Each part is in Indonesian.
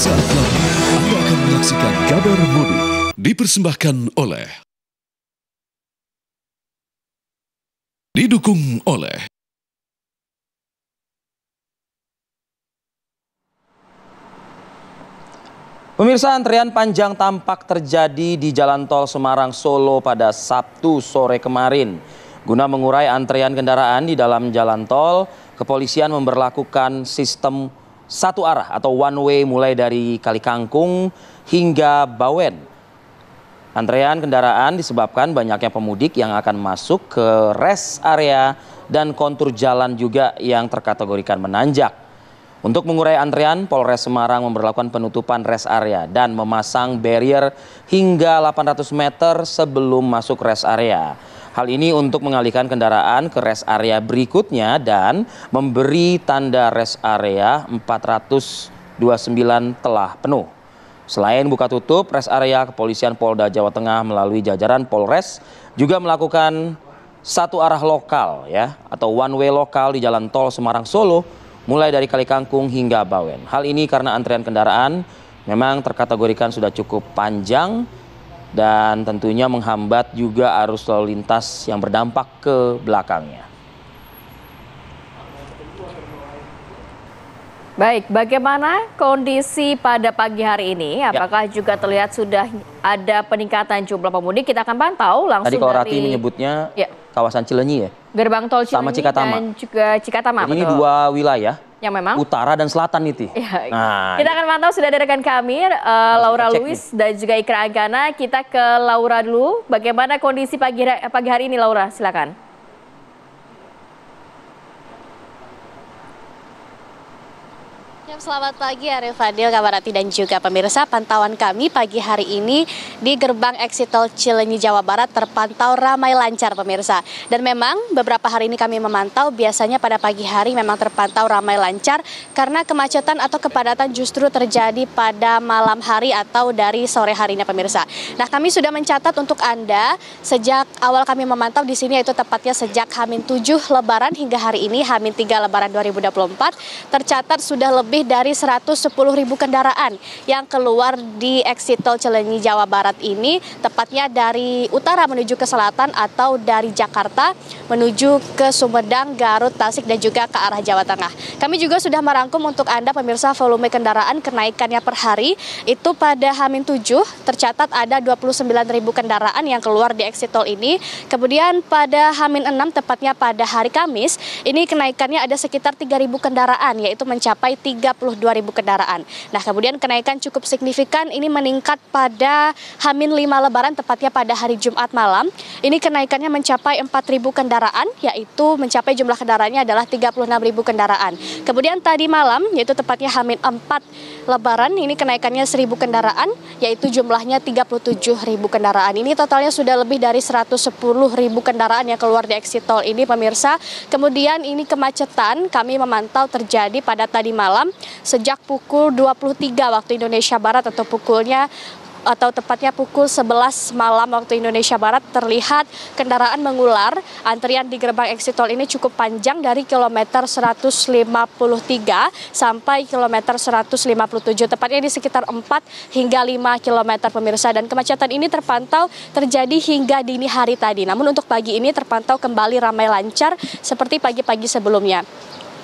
Sesaat lagi Anda akan menyaksikan kabar mudik dipersembahkan oleh didukung oleh Pemirsa antrian panjang tampak terjadi di Jalan Tol Semarang Solo pada Sabtu sore kemarin. Guna mengurai antrian kendaraan di dalam jalan tol, kepolisian memberlakukan sistem satu arah atau one way mulai dari Kali Kangkung hingga Bawen. Antrean kendaraan disebabkan banyaknya pemudik yang akan masuk ke rest area dan kontur jalan juga yang terkategorikan menanjak. Untuk mengurai antrian, Polres Semarang memperlakukan penutupan rest area dan memasang barrier hingga 800 meter sebelum masuk rest area. Hal ini untuk mengalihkan kendaraan ke rest area berikutnya dan memberi tanda rest area 429 telah penuh. Selain buka tutup, rest area kepolisian Polda Jawa Tengah melalui jajaran Polres juga melakukan satu arah lokal ya atau one way lokal di jalan tol Semarang Solo mulai dari Kali Kangkung hingga Bawen. Hal ini karena antrean kendaraan memang terkategorikan sudah cukup panjang dan tentunya menghambat juga arus lalu lintas yang berdampak ke belakangnya. Baik, bagaimana kondisi pada pagi hari ini? Ya. Apakah ya. juga terlihat sudah ada peningkatan jumlah pemudik? Kita akan pantau langsung Tadi kalau dari... Tadi menyebutnya ya. kawasan Cilenyi ya? Gerbang tol Cilenyi sama Cikatama. dan juga Cikatama. Jadi ini dua wilayah. Yang memang utara dan selatan itu. Ya, nah, kita akan pantau sudah ada rekan kami uh, Laura Luis dan juga Ikra Agana. Kita ke Laura dulu. Bagaimana kondisi pagi eh, pagi hari ini Laura? Silakan. Selamat pagi Arif Fadil, Kabarati dan juga pemirsa. Pantauan kami pagi hari ini di gerbang exit tol Cilenyi Jawa Barat terpantau ramai lancar pemirsa. Dan memang beberapa hari ini kami memantau biasanya pada pagi hari memang terpantau ramai lancar karena kemacetan atau kepadatan justru terjadi pada malam hari atau dari sore harinya pemirsa. Nah kami sudah mencatat untuk Anda sejak awal kami memantau di sini yaitu tepatnya sejak Hamin 7 Lebaran hingga hari ini Hamin 3 Lebaran 2024 tercatat sudah lebih lebih dari 110 ribu kendaraan yang keluar di exit tol Cilenyi Jawa Barat ini, tepatnya dari utara menuju ke selatan atau dari Jakarta menuju ke Sumedang, Garut, Tasik dan juga ke arah Jawa Tengah. Kami juga sudah merangkum untuk Anda pemirsa volume kendaraan kenaikannya per hari itu pada Hamin 7 tercatat ada 29 ribu kendaraan yang keluar di exit tol ini. Kemudian pada Hamin 6 tepatnya pada hari Kamis ini kenaikannya ada sekitar 3 ribu kendaraan yaitu mencapai 3. 32 ribu kendaraan. Nah kemudian kenaikan cukup signifikan ini meningkat pada Hamin 5 Lebaran tepatnya pada hari Jumat malam. Ini kenaikannya mencapai 4 ribu kendaraan yaitu mencapai jumlah kendaraannya adalah 36 ribu kendaraan. Kemudian tadi malam yaitu tepatnya Hamin 4 Lebaran ini kenaikannya 1000 kendaraan yaitu jumlahnya 37 ribu kendaraan. Ini totalnya sudah lebih dari 110 ribu kendaraan yang keluar di exit tol ini pemirsa. Kemudian ini kemacetan kami memantau terjadi pada tadi malam sejak pukul 23 waktu Indonesia Barat atau pukulnya atau tepatnya pukul 11 malam waktu Indonesia Barat terlihat kendaraan mengular. Antrian di gerbang exit tol ini cukup panjang dari kilometer 153 sampai kilometer 157. Tepatnya di sekitar 4 hingga 5 kilometer pemirsa dan kemacetan ini terpantau terjadi hingga dini hari tadi. Namun untuk pagi ini terpantau kembali ramai lancar seperti pagi-pagi sebelumnya.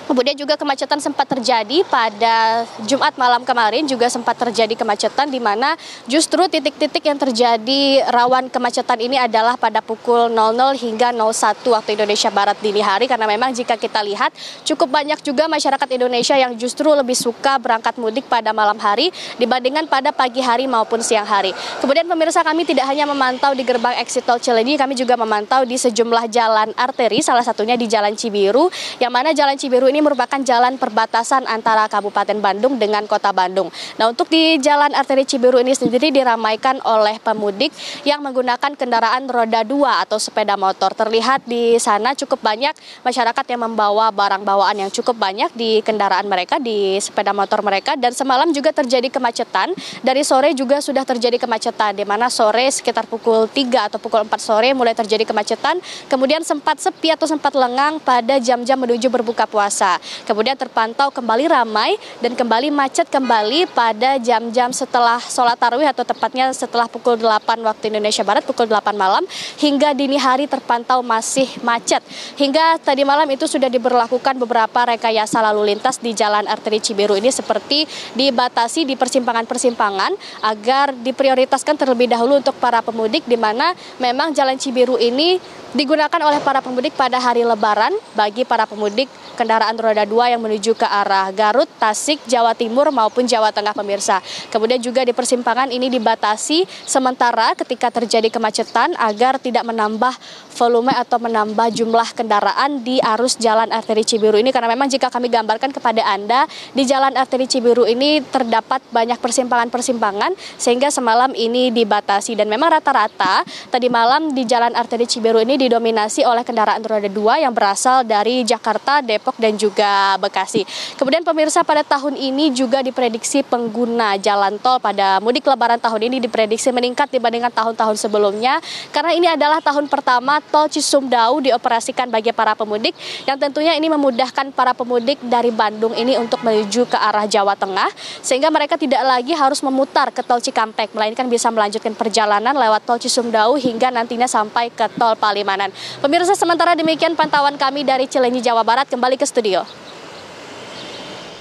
Kemudian juga kemacetan sempat terjadi pada Jumat malam kemarin juga sempat terjadi kemacetan di mana justru titik-titik yang terjadi rawan kemacetan ini adalah pada pukul 00 hingga 01 waktu Indonesia Barat dini hari karena memang jika kita lihat cukup banyak juga masyarakat Indonesia yang justru lebih suka berangkat mudik pada malam hari dibandingkan pada pagi hari maupun siang hari. Kemudian pemirsa kami tidak hanya memantau di gerbang exit tol Cilenyi, kami juga memantau di sejumlah jalan arteri salah satunya di Jalan Cibiru yang mana Jalan Cibiru ini ini merupakan jalan perbatasan antara Kabupaten Bandung dengan Kota Bandung. Nah, untuk di jalan arteri Cibiru ini sendiri diramaikan oleh pemudik yang menggunakan kendaraan roda dua atau sepeda motor. Terlihat di sana cukup banyak masyarakat yang membawa barang bawaan yang cukup banyak di kendaraan mereka, di sepeda motor mereka. Dan semalam juga terjadi kemacetan. Dari sore juga sudah terjadi kemacetan, di mana sore sekitar pukul 3 atau pukul 4 sore mulai terjadi kemacetan. Kemudian sempat sepi atau sempat lengang pada jam-jam menuju berbuka puasa. Jakarta. Kemudian terpantau kembali ramai dan kembali macet kembali pada jam-jam setelah sholat tarawih atau tepatnya setelah pukul 8 waktu Indonesia Barat, pukul 8 malam hingga dini hari terpantau masih macet. Hingga tadi malam itu sudah diberlakukan beberapa rekayasa lalu lintas di jalan arteri Cibiru ini seperti dibatasi di persimpangan-persimpangan agar diprioritaskan terlebih dahulu untuk para pemudik di mana memang jalan Cibiru ini digunakan oleh para pemudik pada hari lebaran bagi para pemudik kendaraan roda dua yang menuju ke arah Garut, Tasik, Jawa Timur maupun Jawa Tengah pemirsa. Kemudian juga di persimpangan ini dibatasi sementara ketika terjadi kemacetan agar tidak menambah volume atau menambah jumlah kendaraan di arus jalan arteri Cibiru ini karena memang jika kami gambarkan kepada Anda di jalan arteri Cibiru ini terdapat banyak persimpangan-persimpangan sehingga semalam ini dibatasi dan memang rata-rata tadi malam di jalan arteri Cibiru ini didominasi oleh kendaraan roda dua yang berasal dari Jakarta, Depok dan juga juga Bekasi. Kemudian pemirsa pada tahun ini juga diprediksi pengguna jalan tol pada mudik lebaran tahun ini diprediksi meningkat dibandingkan tahun-tahun sebelumnya karena ini adalah tahun pertama tol Cisumdau dioperasikan bagi para pemudik yang tentunya ini memudahkan para pemudik dari Bandung ini untuk menuju ke arah Jawa Tengah sehingga mereka tidak lagi harus memutar ke tol Cikampek melainkan bisa melanjutkan perjalanan lewat tol Cisumdau hingga nantinya sampai ke tol Palimanan. Pemirsa sementara demikian pantauan kami dari Cilenyi Jawa Barat kembali ke studio. Iya.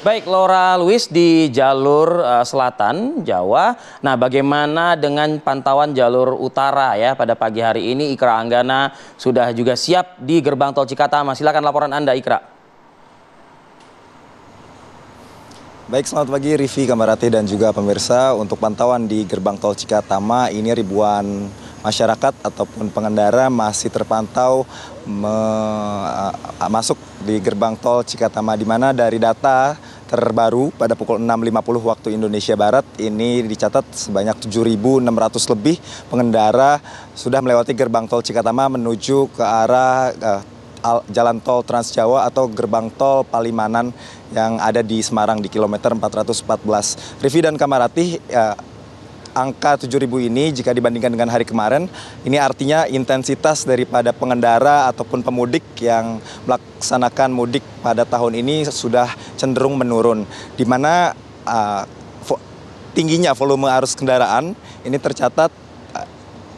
Baik, Laura Luis di jalur uh, selatan Jawa. Nah, bagaimana dengan pantauan jalur utara ya pada pagi hari ini? Ikra Anggana sudah juga siap di gerbang tol Cikatama. Silakan laporan Anda, Ikra. Baik, selamat pagi Rivi Kamarati dan juga pemirsa. Untuk pantauan di gerbang tol Cikatama ini ribuan masyarakat ataupun pengendara masih terpantau me, masuk di gerbang tol Cikatama di mana dari data terbaru pada pukul 6.50 waktu Indonesia Barat ini dicatat sebanyak 7.600 lebih pengendara sudah melewati gerbang tol Cikatama menuju ke arah uh, jalan tol Trans Jawa atau gerbang tol Palimanan yang ada di Semarang di kilometer 414. Rivi dan Kamarati e, angka 7.000 ini jika dibandingkan dengan hari kemarin, ini artinya intensitas daripada pengendara ataupun pemudik yang melaksanakan mudik pada tahun ini sudah cenderung menurun. Di mana uh, tingginya volume arus kendaraan ini tercatat ah,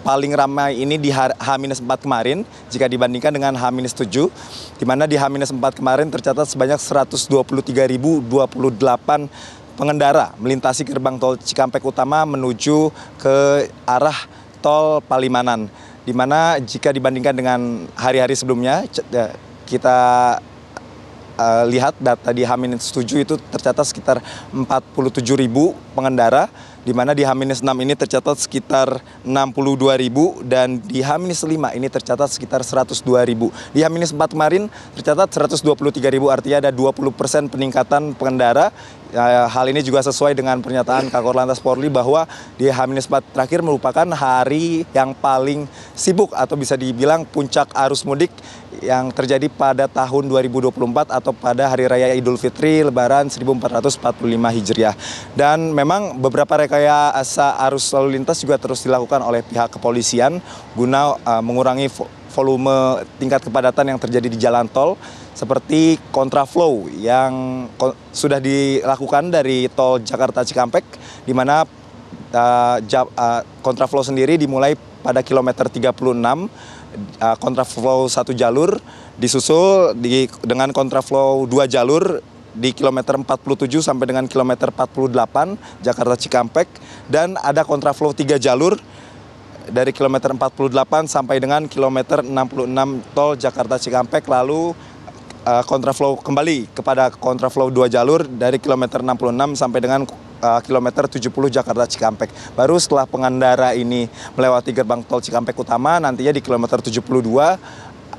paling ramai ini di H-4 kemarin jika dibandingkan dengan H-7 di mana di H-4 kemarin tercatat sebanyak 123.028 pengendara melintasi gerbang tol Cikampek Utama menuju ke arah tol Palimanan. Di mana jika dibandingkan dengan hari-hari sebelumnya, ya, kita uh, lihat data di H-7 itu tercatat sekitar 47 ribu pengendara, di mana di H-6 ini tercatat sekitar 62 ribu, dan di H-5 ini tercatat sekitar 102 ribu. Di H-4 kemarin tercatat 123 ribu, artinya ada 20 persen peningkatan pengendara Ya, ya, hal ini juga sesuai dengan pernyataan Kakor Lantas Polri bahwa di H-4 terakhir merupakan hari yang paling sibuk atau bisa dibilang puncak arus mudik yang terjadi pada tahun 2024 atau pada Hari Raya Idul Fitri Lebaran 1445 Hijriah. Dan memang beberapa rekayasa arus lalu lintas juga terus dilakukan oleh pihak kepolisian guna uh, mengurangi volume tingkat kepadatan yang terjadi di jalan tol seperti kontraflow yang sudah dilakukan dari tol Jakarta Cikampek di mana eh, eh, kontraflow sendiri dimulai pada kilometer 36 uh, eh, kontraflow satu jalur disusul dengan kontraflow dua jalur di kilometer 47 sampai dengan kilometer 48 Jakarta Cikampek dan ada kontraflow tiga jalur dari kilometer 48 sampai dengan kilometer 66 tol Jakarta Cikampek lalu eh, kontraflow kembali kepada kontraflow dua jalur dari kilometer 66 sampai dengan uh, kilometer 70 Jakarta Cikampek. Baru setelah pengendara ini melewati gerbang tol Cikampek Utama nantinya di kilometer 72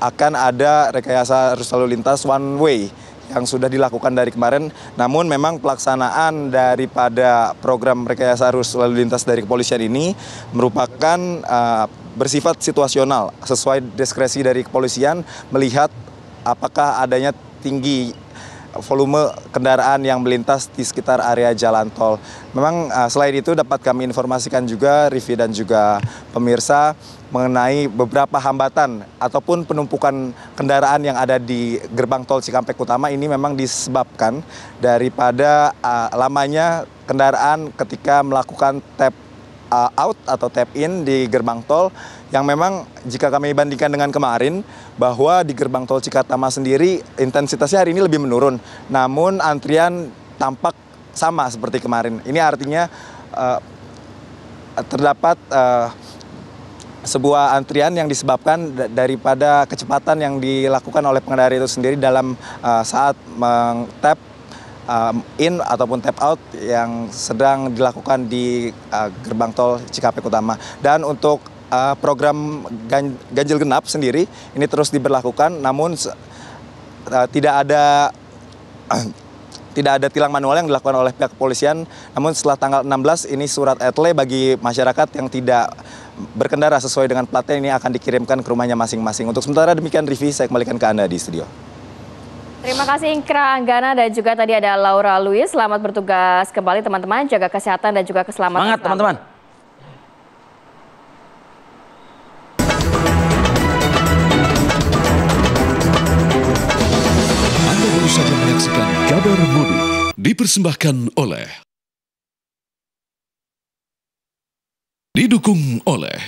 akan ada rekayasa arus lalu lintas one way yang sudah dilakukan dari kemarin. Namun memang pelaksanaan daripada program rekayasa arus lalu lintas dari kepolisian ini merupakan uh, bersifat situasional sesuai diskresi dari kepolisian melihat apakah adanya tinggi volume kendaraan yang melintas di sekitar area jalan tol. Memang uh, selain itu dapat kami informasikan juga Rivi dan juga pemirsa mengenai beberapa hambatan ataupun penumpukan kendaraan yang ada di gerbang tol Cikampek Utama ini memang disebabkan daripada uh, lamanya kendaraan ketika melakukan tap uh, out atau tap in di gerbang tol yang memang jika kami bandingkan dengan kemarin bahwa di gerbang tol Cikatama sendiri intensitasnya hari ini lebih menurun namun antrian tampak sama seperti kemarin. Ini artinya uh, terdapat uh, sebuah antrian yang disebabkan daripada kecepatan yang dilakukan oleh pengendara itu sendiri dalam uh, saat tap um, eh, in ataupun tap out yang sedang dilakukan di uh, gerbang tol Cikampek Utama. Dan untuk uh, program gan ganjil genap sendiri ini terus diberlakukan, namun uh, tidak ada tidak ada tilang manual yang dilakukan oleh pihak kepolisian. Namun setelah tanggal 16 ini surat etle bagi masyarakat yang tidak berkendara sesuai dengan platnya ini akan dikirimkan ke rumahnya masing-masing. Untuk sementara demikian Rivi, saya kembalikan ke Anda di studio. Terima kasih Ingkra Anggana dan juga tadi ada Laura Louis. Selamat bertugas kembali teman-teman, jaga kesehatan dan juga keselamatan. Semangat teman-teman. Anda baru saja menyaksikan kabar mudik dipersembahkan oleh didukung oleh